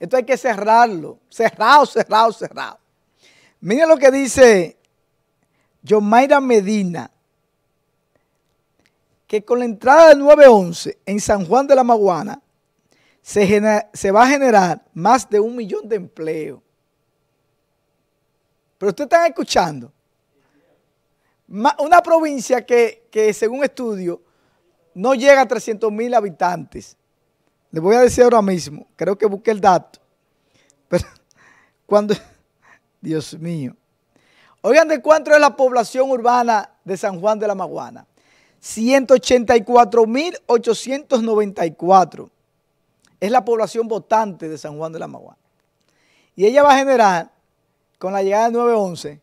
Esto hay que cerrarlo. Cerrado, cerrado, cerrado. Miren lo que dice Yomaira Medina. Que con la entrada del 911 en San Juan de la Maguana se, va a generar más de un millón de empleos. Pero ustedes están escuchando. Una provincia que, según estudio no llega a 300 mil habitantes. Les voy a decir ahora mismo, creo que busqué el dato. Pero cuando, Dios mío. Oigan de cuánto es la población urbana de San Juan de la Maguana. 184.894 es la población votante de San Juan de la Maguana. Y ella va a generar, con la llegada de 911,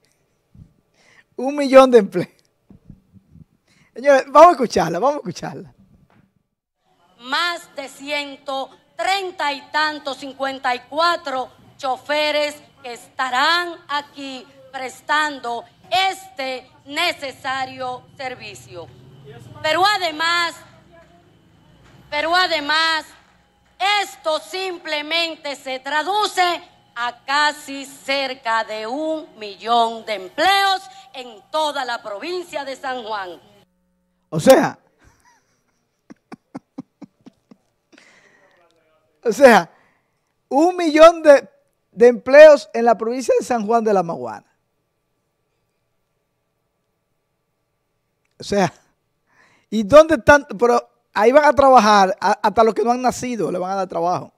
un millón de empleos. Señores, vamos a escucharla, vamos a escucharla más de treinta y tantos, 54 choferes que estarán aquí prestando este necesario servicio. Pero además, pero además, esto simplemente se traduce a casi cerca de un millón de empleos en toda la provincia de San Juan. O sea, O sea, un millón de, empleos en la provincia de San Juan de la Maguana. O sea, ¿y dónde están? Pero ahí van a trabajar hasta los que no han nacido, le van a dar trabajo.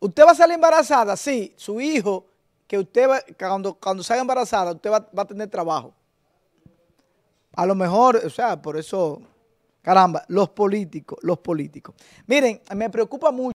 ¿Usted va a salir embarazada? Sí, su hijo, que usted cuando, cuando salga embarazada, usted va, va a tener trabajo. A lo mejor, o sea, por eso Caramba, los políticos, los políticos. Miren, me preocupa mucho.